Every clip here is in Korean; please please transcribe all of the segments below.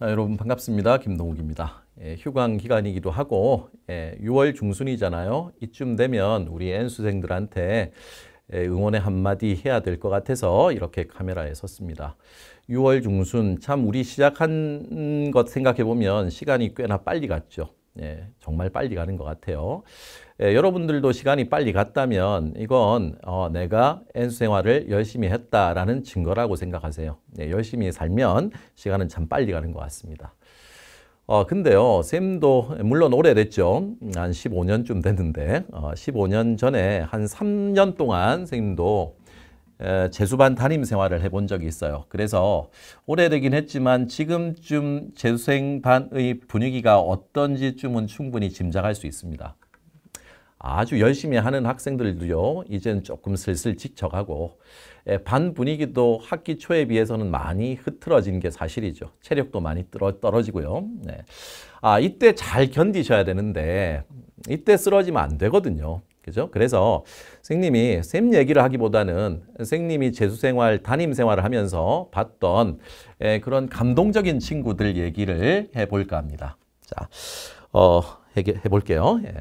아, 여러분 반갑습니다. 김동욱입니다. 예, 휴강 기간이기도 하고 예, 6월 중순이잖아요. 이쯤 되면 우리 N수생들한테 예, 응원의 한마디 해야 될 것 같아서 이렇게 카메라에 섰습니다. 6월 중순 참 우리 시작한 것 생각해보면 시간이 꽤나 빨리 갔죠. 예, 정말 빨리 가는 것 같아요. 예, 여러분들도 시간이 빨리 갔다면 이건 어, 내가 N 생활을 열심히 했다라는 증거라고 생각하세요. 예, 열심히 살면 시간은 참 빨리 가는 것 같습니다. 어, 근데요, 쌤도 물론 오래됐죠. 한 15년쯤 됐는데 어, 15년 전에 한 3년 동안 쌤도 재수반 담임 생활을 해본 적이 있어요. 그래서 오래되긴 했지만 지금쯤 재수생반의 분위기가 어떤지쯤은 충분히 짐작할 수 있습니다. 아주 열심히 하는 학생들도요. 이젠 조금 슬슬 지쳐가고 반 분위기도 학기 초에 비해서는 많이 흐트러진 게 사실이죠. 체력도 많이 떨어지고요. 네. 아 이때 잘 견디셔야 되는데 이때 쓰러지면 안 되거든요. 그죠? 그래서 선생님이 쌤 얘기를 하기보다는 선생님이 재수생활, 담임생활을 하면서 봤던 예, 그런 감동적인 친구들 얘기를 해볼까 합니다. 자, 어, 해볼게요. 예.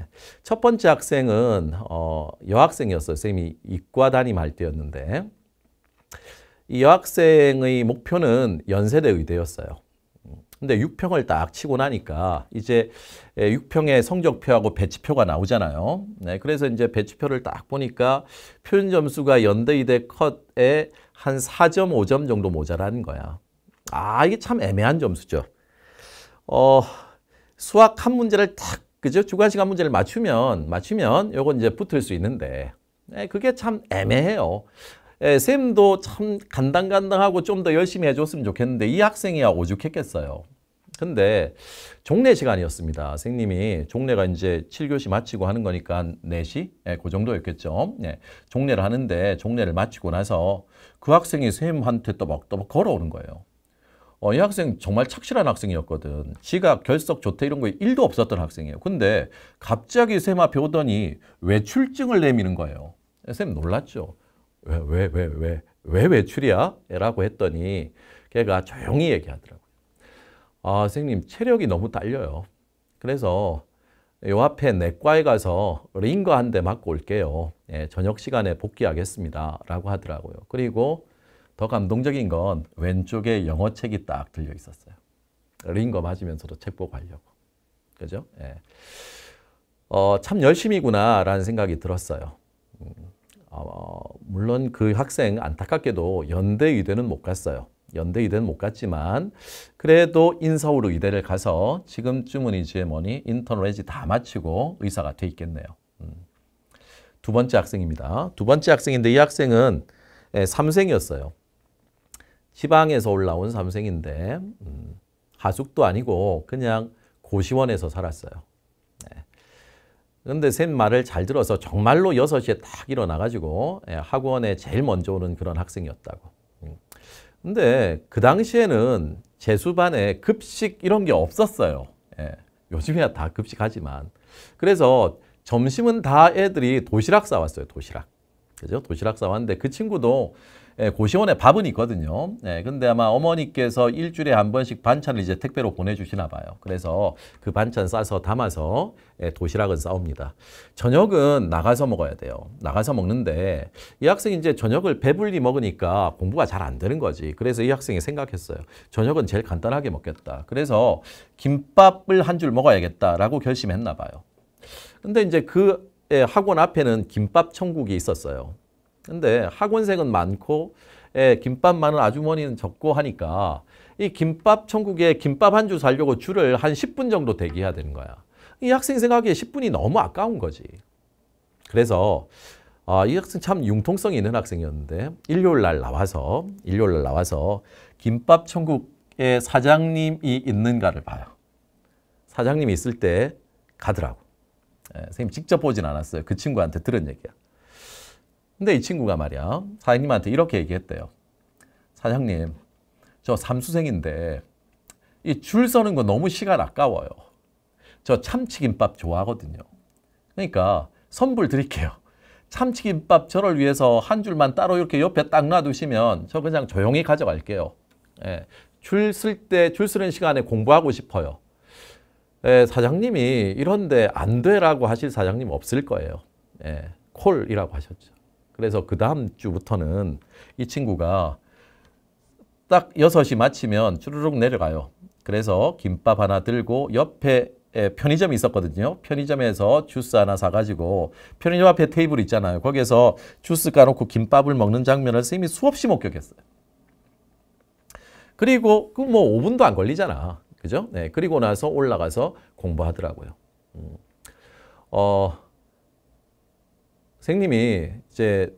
첫 번째 학생은 어, 여학생이었어요. 선생님이 이과 담임할 때였는데 이 여학생의 목표는 연세대 의대였어요. 근데 6평을 딱 치고 나니까 이제 6평의 예, 성적표하고 배치표가 나오잖아요. 네, 그래서 이제 배치표를 딱 보니까 표준 점수가 연대이대 컷에 한 4.5점 정도 모자라는 거야. 아, 이게 참 애매한 점수죠. 어, 수학 한 문제를 탁, 그죠? 주관식 한 문제를 맞추면, 맞추면 요건 이제 붙을 수 있는데, 네, 그게 참 애매해요. 에, 예, 쌤도 참 간당간당하고 좀 더 열심히 해줬으면 좋겠는데 이 학생이야 오죽했겠어요. 근데 종례 시간이었습니다. 선생님이 종례가 이제 7교시 마치고 하는 거니까 4시? 예, 그 정도였겠죠. 예, 종례를 하는데 종례를 마치고 나서 그 학생이 선생님한테 또막또막 걸어오는 거예요. 어, 이 학생 정말 착실한 학생이었거든. 지각, 결석, 조퇴 이런 거에 1도 없었던 학생이에요. 근데 갑자기 쌤 앞에 오더니 외출증을 내미는 거예요. 예, 쌤 놀랐죠. 왜, 왜, 왜, 왜왜 왜, 왜, 왜, 왜 외출이야? 라고 했더니 걔가 조용히 얘기하더라고요. 아, 선생님, 체력이 너무 딸려요. 그래서 요 앞에 내과에 가서 링거 한 대 맞고 올게요. 예, 저녁 시간에 복귀하겠습니다. 라고 하더라고요. 그리고 더 감동적인 건 왼쪽에 영어책이 딱 들려 있었어요. 링거 맞으면서도 책 보고 하려고. 그죠? 예. 어, 참 열심이구나 라는 생각이 들었어요. 어, 물론 그 학생 안타깝게도 연대 의대는 못 갔어요. 연대 의대는 못 갔지만 그래도 인서울 의대를 가서 지금쯤은 이제 뭐니 인턴레지 다 마치고 의사가 돼 있겠네요. 음. 두 번째 학생입니다. 두 번째 학생인데 이 학생은 예, 삼생이었어요. 지방에서 올라온 삼생인데 음, 하숙도 아니고 그냥 고시원에서 살았어요. 그런데 쌤 말을 잘 들어서 정말로 6시에 딱 일어나가지고 예, 학원에 제일 먼저 오는 그런 학생이었다고. 음. 근데 그 당시에는 재수반에 급식 이런 게 없었어요. 예. 요즘에야 다 급식하지만. 그래서 점심은 다 애들이 도시락 싸왔어요. 도시락. 그죠? 도시락 싸왔는데 그 친구도 예, 고시원에 밥은 있거든요. 예, 근데 아마 어머니께서 일주일에 한 번씩 반찬을 이제 택배로 보내주시나 봐요. 그래서 그 반찬 싸서 담아서 예, 도시락은 싸옵니다. 저녁은 나가서 먹어야 돼요. 나가서 먹는데 이 학생이 이제 저녁을 배불리 먹으니까 공부가 잘 안 되는 거지. 그래서 이 학생이 생각했어요. 저녁은 제일 간단하게 먹겠다. 그래서 김밥을 한 줄 먹어야겠다라고 결심했나 봐요. 근데 이제 그 예, 학원 앞에는 김밥 천국이 있었어요. 근데 학원생은 많고 예, 김밥 많은 아주머니는 적고 하니까 이 김밥 천국에 김밥 한 주 살려고 줄을 한 10분 정도 대기해야 되는 거야. 이 학생 생각에 10분이 너무 아까운 거지. 그래서 아, 이 학생 참 융통성이 있는 학생이었는데 일요일 날 나와서 일요일 날 나와서 김밥 천국에 사장님이 있는가를 봐요. 사장님이 있을 때 가더라고. 예, 선생님 직접 보진 않았어요. 그 친구한테 들은 얘기야. 근데 이 친구가 말이야 사장님한테 이렇게 얘기했대요. 사장님 저 삼수생인데 이 줄 서는 거 너무 시간 아까워요. 저 참치김밥 좋아하거든요. 그러니까 선불 드릴게요. 참치김밥 저를 위해서 한 줄만 따로 이렇게 옆에 딱 놔두시면 저 그냥 조용히 가져갈게요. 예, 줄쓸 때, 줄 쓰는 시간에 공부하고 싶어요. 예, 사장님이 이런데 안 돼라고 하실 사장님 없을 거예요. 예, 콜이라고 하셨죠. 그래서 그 다음 주부터는 이 친구가 딱 6시 마치면 주르륵 내려가요. 그래서 김밥 하나 들고 옆에 편의점이 있었거든요. 편의점에서 주스 하나 사가지고 편의점 앞에 테이블 있잖아요. 거기에서 주스 까놓고 김밥을 먹는 장면을 선생님이 수없이 목격했어요. 그리고 그뭐 5분도 안 걸리잖아. 그죠? 네. 그리고 나서 올라가서 공부하더라고요. 음. 어, 선생님이 이제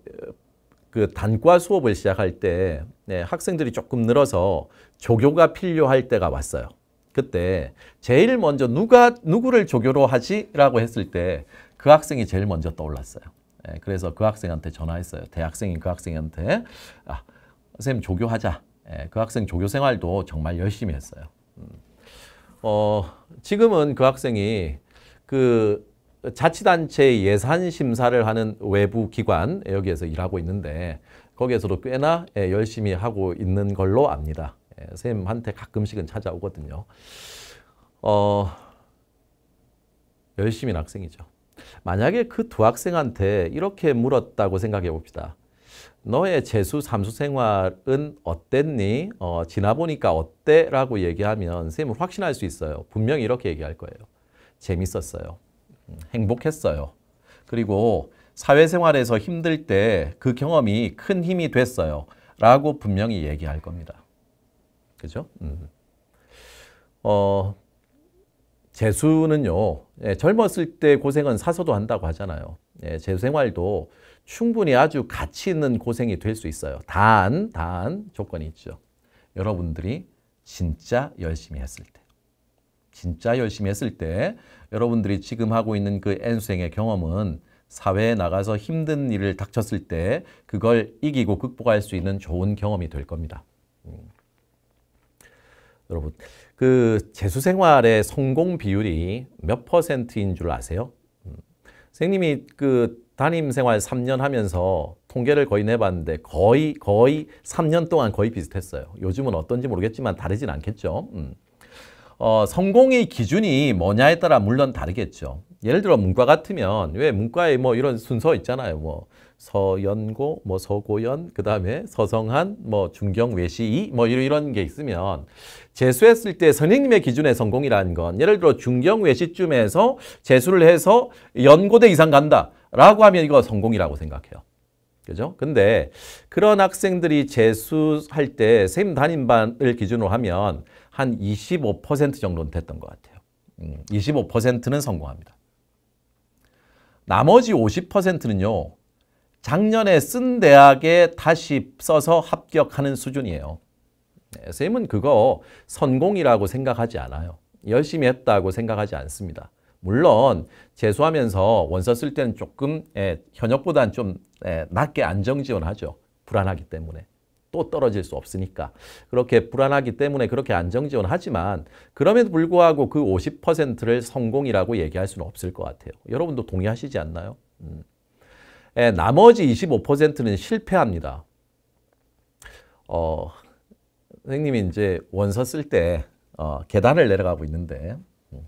그 단과 수업을 시작할 때 네, 학생들이 조금 늘어서 조교가 필요할 때가 왔어요. 그때 제일 먼저 누가 누구를 조교로 하지라고 했을 때 그 학생이 제일 먼저 떠올랐어요. 네, 그래서 그 학생한테 전화했어요. 대학생인 그 학생한테 아, 선생님 조교하자. 네, 그 학생 조교 생활도 정말 열심히 했어요. 음. 어, 지금은 그 학생이 그 자치단체 예산 심사를 하는 외부 기관 여기에서 일하고 있는데 거기에서도 꽤나 예, 열심히 하고 있는 걸로 압니다. 선생님한테 예, 가끔씩은 찾아오거든요. 어, 열심히 학생이죠. 만약에 그 두 학생한테 이렇게 물었다고 생각해 봅시다. 너의 재수 삼수 생활은 어땠니? 어, 지나보니까 어때? 라고 얘기하면 선생님은 확신할 수 있어요. 분명히 이렇게 얘기할 거예요. 재밌었어요. 행복했어요. 그리고 사회생활에서 힘들 때 그 경험이 큰 힘이 됐어요. 라고 분명히 얘기할 겁니다. 그죠? 음. 어, 재수는요, 예, 젊었을 때 고생은 사서도 한다고 하잖아요. 예, 재수생활도 충분히 아주 가치 있는 고생이 될 수 있어요. 단, 단 조건이 있죠. 여러분들이 진짜 열심히 했을 때. 진짜 열심히 했을 때 여러분들이 지금 하고 있는 그 N수행의 경험은 사회에 나가서 힘든 일을 닥쳤을 때 그걸 이기고 극복할 수 있는 좋은 경험이 될 겁니다. 음. 여러분, 그 재수생활의 성공 비율이 몇 퍼센트인 줄 아세요? 음. 선생님이 그 담임생활 3년 하면서 통계를 거의 내봤는데 거의 거의 3년 동안 거의 비슷했어요. 요즘은 어떤지 모르겠지만 다르진 않겠죠. 음. 어, 성공의 기준이 뭐냐에 따라 물론 다르겠죠. 예를 들어 문과 같으면 왜 문과에 뭐 이런 순서 있잖아요. 뭐 서연고, 뭐 서고연, 그 다음에 서성한, 뭐 중경 외시이, 뭐 이런, 이런 게 있으면 재수했을 때 선생님의 기준의 성공이라는 건 예를 들어 중경 외시쯤에서 재수를 해서 연고대 이상 간다 라고 하면 이거 성공이라고 생각해요. 그죠? 근데 그런 학생들이 재수할 때 선생님 담임반을 기준으로 하면 한25% 정도는 됐던 것 같아요. 25%는 음, 성공합니다. 나머지 50%는요. 작년에 쓴 대학에 다시 써서 합격하는 수준이에요. 쌤은 네, 그거 성공이라고 생각하지 않아요. 열심히 했다고 생각하지 않습니다. 물론 재수하면서 원서 쓸 때는 조금 예, 현역보다는 좀 예, 낮게 안정지원하죠. 불안하기 때문에. 또 떨어질 수 없으니까 그렇게 불안하기 때문에 그렇게 안정지원하지만 그럼에도 불구하고 그 50%를 성공이라고 얘기할 수는 없을 것 같아요. 여러분도 동의하시지 않나요? 음. 에, 예, 나머지 25%는 실패합니다. 어, 선생님이 이제 원서 쓸때 어, 계단을 내려가고 있는데 음,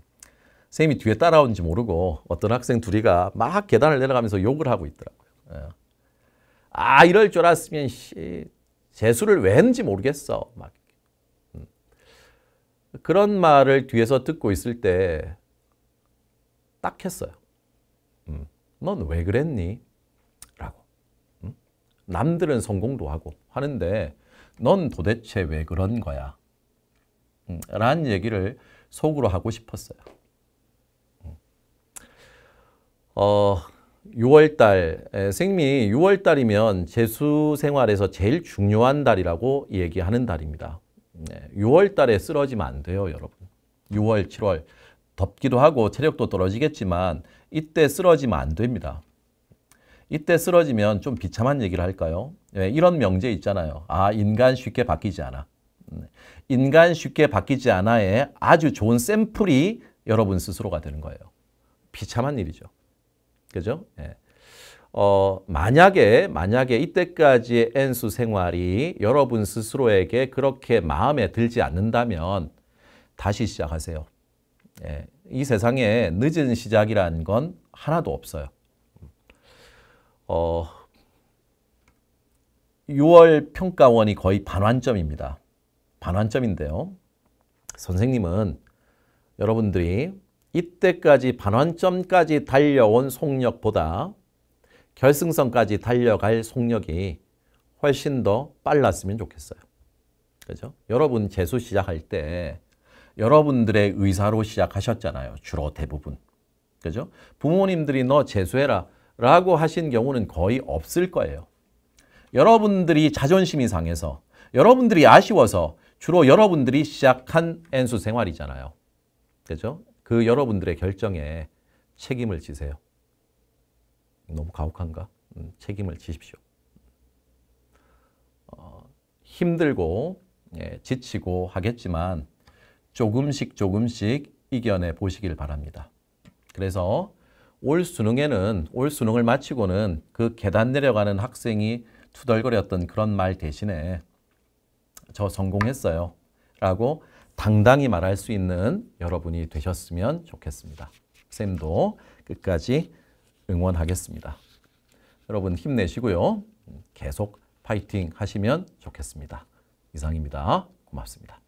선생님이 뒤에 따라오는지 모르고 어떤 학생 둘이가 막 계단을 내려가면서 욕을 하고 있더라고요. 예. 아 이럴 줄 알았으면 씨 재수를 왜 했는지 모르겠어. 막 음. 그런 말을 뒤에서 듣고 있을 때 딱 했어요. 음. 넌왜 그랬니? 라고. 음. 남들은 성공도 하고 하는데 넌 도대체 왜 그런 거야? 라는 얘기를 속으로 하고 싶었어요. 어, 6월달 생미 6월달이면 재수 생활에서 제일 중요한 달이라고 얘기하는 달입니다. 6월달에 쓰러지면 안 돼요, 여러분. 6월, 7월 덥기도 하고 체력도 떨어지겠지만 이때 쓰러지면 안 됩니다. 이때 쓰러지면 좀 비참한 얘기를 할까요? 네, 이런 명제 있잖아요. 아, 인간 쉽게 바뀌지 않아. 네, 인간 쉽게 바뀌지 않아에 아주 좋은 샘플이 여러분 스스로가 되는 거예요. 비참한 일이죠. 그죠? 예. 어, 만약에, 만약에 이때까지의 N수 생활이 여러분 스스로에게 그렇게 마음에 들지 않는다면 다시 시작하세요. 예. 이 세상에 늦은 시작이라는 건 하나도 없어요. 어, 6월 평가원이 거의 반환점입니다. 반환점인데요. 선생님은 여러분들이 이때까지 반환점까지 달려온 속력보다 결승선까지 달려갈 속력이 훨씬 더 빨랐으면 좋겠어요. 그죠? 여러분 재수 시작할 때 여러분들의 의사로 시작하셨잖아요. 주로 대부분. 그죠? 부모님들이 너 재수해라 라고 하신 경우는 거의 없을 거예요. 여러분들이 자존심이 상해서 여러분들이 아쉬워서 주로 여러분들이 시작한 엔수 생활이잖아요. 그죠? 그 여러분들의 결정에 책임을 지세요. 너무 가혹한가? 음, 책임을 지십시오. 어, 힘들고 예, 지치고 하겠지만 조금씩 조금씩 이겨내 보시길 바랍니다. 그래서 올 수능에는 올 수능을 마치고는 그 계단 내려가는 학생이 투덜거렸던 그런 말 대신에 저 성공했어요 라고 당당히 말할 수 있는 여러분이 되셨으면 좋겠습니다. 쌤도 끝까지 응원하겠습니다. 여러분 힘내시고요. 계속 파이팅 하시면 좋겠습니다. 이상입니다. 고맙습니다.